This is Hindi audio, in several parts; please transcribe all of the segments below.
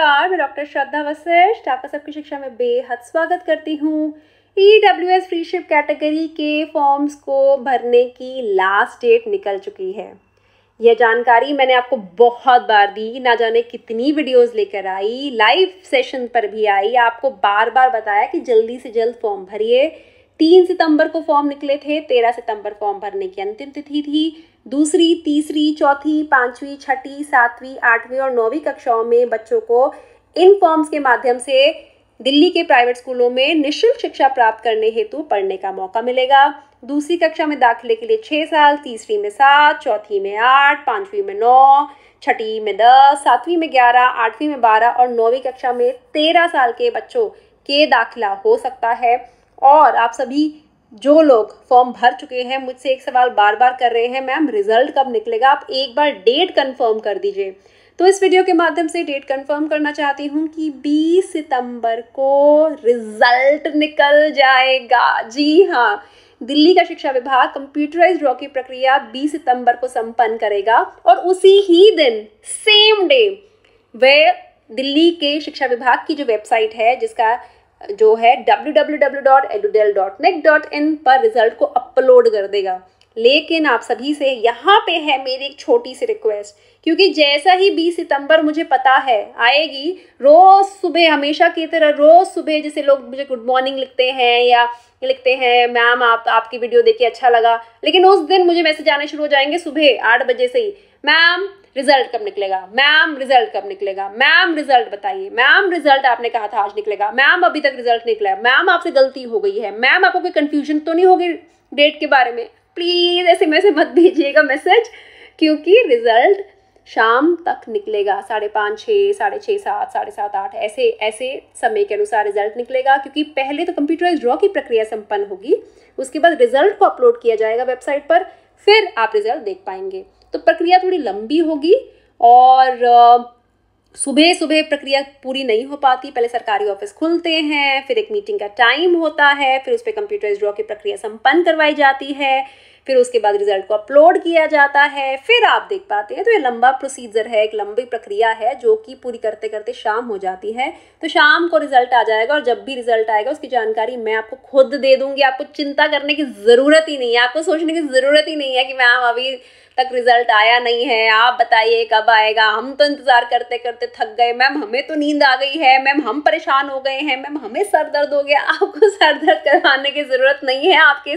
नमस्कार मैं डॉक्टर श्रद्धा वशिष्ठ आपका सबकी शिक्षा में बेहद स्वागत करती हूँ E W S freeship category के फॉर्म्स को भरने की लास्ट डेट निकल चुकी है यह जानकारी मैंने आपको बहुत बार दी ना जाने कितनी वीडियोस लेकर आई लाइव सेशन पर भी आई आपको बार बार बताया कि जल्दी से जल्द फॉर्म भरिए तीन सितंबर को फॉर्म निकले थे तेरह सितंबर फॉर्म भरने की अंतिम तिथि थी दूसरी तीसरी चौथी पांचवी छठी सातवीं आठवीं और नौवीं कक्षाओं में बच्चों को इन फॉर्म्स के माध्यम से दिल्ली के प्राइवेट स्कूलों में निशुल्क शिक्षा प्राप्त करने हेतु पढ़ने का मौका मिलेगा दूसरी कक्षा में दाखिले के लिए छः साल तीसरी में सात चौथी में आठ पाँचवीं में नौ छठी में दस सातवीं में ग्यारह आठवीं में बारह और नौवीं कक्षा में तेरह साल के बच्चों के दाखिला हो सकता है और आप सभी जो लोग फॉर्म भर चुके हैं मुझसे एक सवाल बार बार कर रहे हैं मैम रिजल्ट कब निकलेगा आप एक बार डेट कंफर्म कर दीजिए तो इस वीडियो के माध्यम से डेट कंफर्म करना चाहती हूँ कि 20 सितंबर को रिजल्ट निकल जाएगा जी हाँ दिल्ली का शिक्षा विभाग कंप्यूटराइज ड्रॉ की प्रक्रिया 20 सितंबर को संपन्न करेगा और उसी ही दिन सेम डे वे दिल्ली के शिक्षा विभाग की जो वेबसाइट है जिसका जो है www.edudel.nec.in पर रिजल्ट को अपलोड कर देगा लेकिन आप सभी से यहाँ पे है मेरी एक छोटी सी रिक्वेस्ट क्योंकि जैसा ही 20 सितंबर मुझे पता है आएगी रोज़ सुबह हमेशा की तरह रोज़ सुबह जैसे लोग मुझे गुड मॉर्निंग लिखते हैं या लिखते हैं मैम आप आपकी वीडियो देखिए अच्छा लगा लेकिन उस दिन मुझे मैसेज आने शुरू हो जाएंगे सुबह आठ बजे से ही मैम रिजल्ट कब निकलेगा मैम रिजल्ट कब निकलेगा मैम रिजल्ट बताइए मैम रिजल्ट आपने कहा था आज निकलेगा मैम अभी तक रिजल्ट निकला है मैम आपसे गलती हो गई है मैम आपको कोई कन्फ्यूजन तो नहीं होगी डेट के बारे में प्लीज़ ऐसे में से मत भेजिएगा मैसेज क्योंकि रिजल्ट शाम तक निकलेगा साढ़े पाँच छः साढ़े छः सात साढ़े सात आठ ऐसे ऐसे समय के अनुसार रिजल्ट निकलेगा क्योंकि पहले तो कंप्यूटराइज ड्रॉ की प्रक्रिया संपन्न होगी उसके बाद रिजल्ट को अपलोड किया जाएगा वेबसाइट पर फिर आप रिजल्ट देख पाएंगे तो प्रक्रिया थोड़ी लंबी होगी और सुबह सुबह प्रक्रिया पूरी नहीं हो पाती पहले सरकारी ऑफिस खुलते हैं फिर एक मीटिंग का टाइम होता है फिर उस पर कंप्यूटराइज ड्रॉ की प्रक्रिया संपन्न करवाई जाती है फिर उसके बाद रिजल्ट को अपलोड किया जाता है फिर आप देख पाते हैं तो ये लंबा प्रोसीजर है एक लंबी प्रक्रिया है जो कि पूरी करते करते शाम हो जाती है तो शाम को रिजल्ट आ जाएगा और जब भी रिजल्ट आएगा उसकी जानकारी मैं आपको खुद दे दूंगी आपको चिंता करने की ज़रूरत ही नहीं है आपको सोचने की ज़रूरत ही नहीं है कि मैम अभी तक रिजल्ट आया नहीं है आप बताइए कब आएगा हम तो इंतज़ार करते करते थक गए मैम हमें तो नींद आ गई है मैम हम परेशान हो गए हैं मैम हमें सर दर्द हो गया आपको सर दर्द करवाने की ज़रूरत नहीं है आपके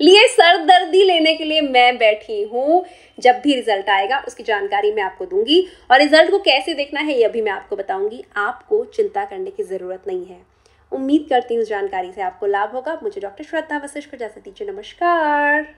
लिए सरदर्दी लेने के लिए मैं बैठी हूँ जब भी रिजल्ट आएगा उसकी जानकारी मैं आपको दूंगी और रिजल्ट को कैसे देखना है ये भी मैं आपको बताऊंगी आपको चिंता करने की ज़रूरत नहीं है उम्मीद करती हूँ जानकारी से आपको लाभ होगा मुझे डॉक्टर श्रद्धा वशिष्ठ को जैसे दीजिए नमस्कार